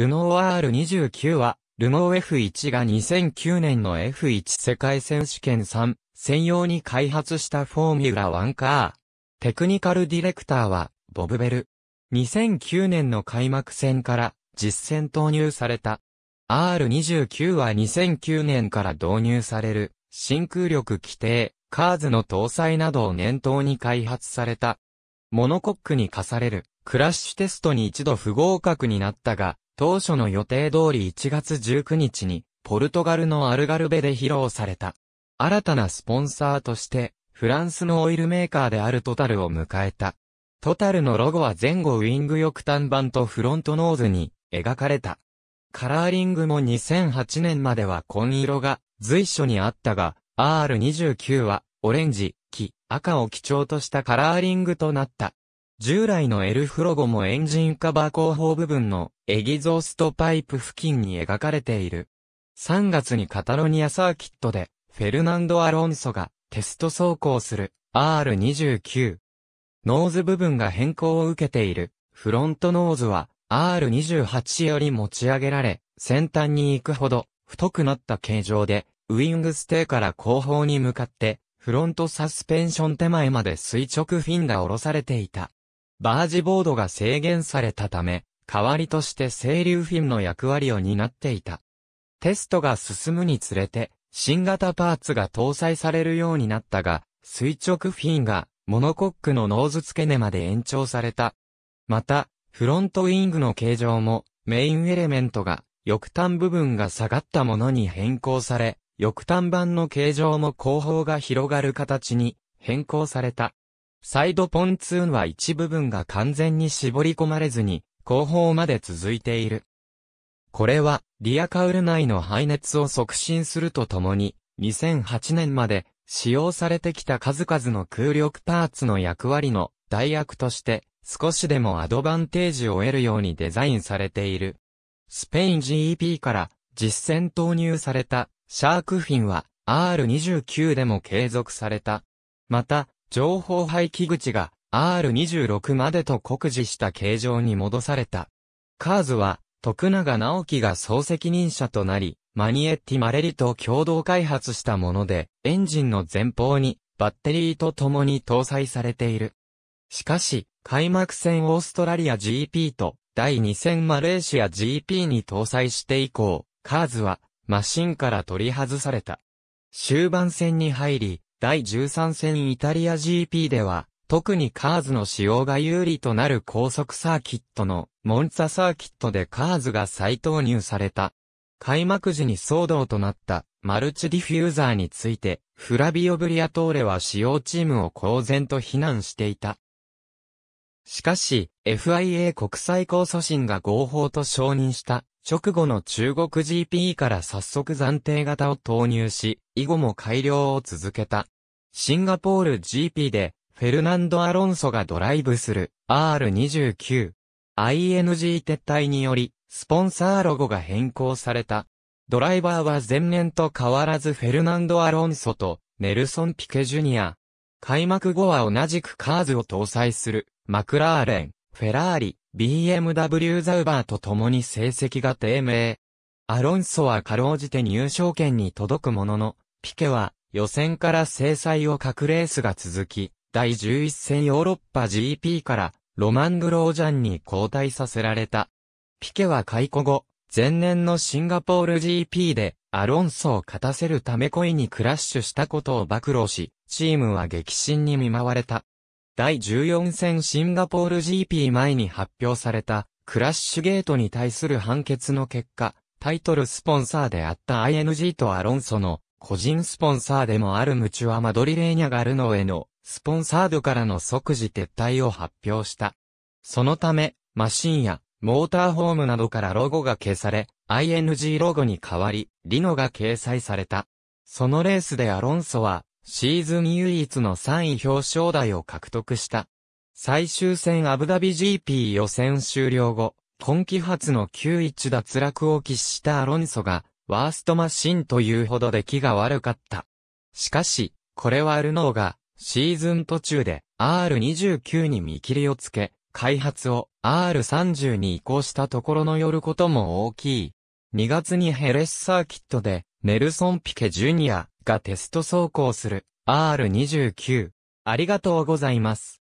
ルノー R29 は、ルノー F1 が2009年の F1 世界選手権3専用に開発したフォーミュラ1カー。テクニカルディレクターは、ボブベル。2009年の開幕戦から実戦投入された。R29 は2009年から導入される、真空力規定、カーズの搭載などを念頭に開発された。モノコックに課される、クラッシュテストに一度不合格になったが、当初の予定通り1月19日に、ポルトガルのアルガルベで披露された。新たなスポンサーとして、フランスのオイルメーカーであるトタルを迎えた。トタルのロゴは前後ウィング翼端板とフロントノーズに描かれた。カラーリングも2008年までは紺色が随所にあったが、R29 はオレンジ、黄、赤を基調としたカラーリングとなった。従来のエルフロゴもエンジンカバー後方部分のエギゾーストパイプ付近に描かれている。3月にカタロニアサーキットで、フェルナンド・アロンソがテスト走行する R29。ノーズ部分が変更を受けている。フロントノーズは R28 より持ち上げられ、先端に行くほど太くなった形状で、ウィングステーから後方に向かって、フロントサスペンション手前まで垂直フィンが下ろされていた。バージボードが制限されたため、代わりとして清流フィンの役割を担っていた。テストが進むにつれて、新型パーツが搭載されるようになったが、垂直フィンがモノコックのノーズ付け根まで延長された。また、フロントウィングの形状もメインエレメントが翼端部分が下がったものに変更され、翼端板の形状も後方が広がる形に変更された。サイドポンツーンは一部分が完全に絞り込まれずに後方まで続いている。これは、リアカウル内の排熱を促進するとともに、2008年まで使用されてきた数々の空力パーツの役割の代役として、少しでもアドバンテージを得るようにデザインされている。スペイン GEP から実践投入されたシャークフィンは R29 でも継続された。また、情報排気口が R26 までと酷似した形状に戻された。カーズは、徳永直樹が総責任者となり、マニエッティ・マレリと共同開発したもので、エンジンの前方にバッテリーと共に搭載されている。しかし、開幕戦オーストラリア GP と第2戦マレーシア GP に搭載して以降、カーズはマシンから取り外された。終盤戦に入り、第13戦イタリア GP では特にカーズの使用が有利となる高速サーキットのモンツァサーキットでカーズが再投入された。開幕時に騒動となったマルチディフューザーについてフラビオ・ブリアトーレは使用チームを公然と非難していた。しかし、FIA 国際控訴審が合法と承認した直後の中国 GP から早速暫定型を投入し、以後も改良を続けた。シンガポール GP でフェルナンド・アロンソがドライブする R29。ING 撤退により、スポンサーロゴが変更された。ドライバーは前年と変わらずフェルナンド・アロンソとネルソン・ピケジュニア。開幕後は同じくカーズを搭載するマクラーレン、フェラーリ、BMW ザウバーと共に成績が低迷。アロンソはかろうじて入賞圏に届くものの、ピケは予選から制裁をくレースが続き、第11戦ヨーロッパ GP からロマングロージャンに交代させられた。ピケは解雇後、前年のシンガポール GP でアロンソを勝たせるため恋にクラッシュしたことを暴露し、チームは激震に見舞われた。第14戦シンガポール GP 前に発表されたクラッシュゲートに対する判決の結果、タイトルスポンサーであった ING とアロンソの個人スポンサーでもあるムチュアマドリレーニャガルノへのスポンサードからの即時撤退を発表した。そのため、マシンやモーターホームなどからロゴが消され、ING ロゴに変わり、リノが掲載された。そのレースでアロンソは、シーズン唯一の3位表彰台を獲得した。最終戦アブダビ GP 予選終了後、今季初の9-1脱落を喫したアロンソが、ワーストマシンというほど出来が悪かった。しかし、これはルノーが、シーズン途中で R29 に見切りをつけ、開発を R30 に移行したところのよることも大きい。2月にヘレスサーキットで、ネルソン・ピケ・ジュニアがテスト走行する R29。ありがとうございます。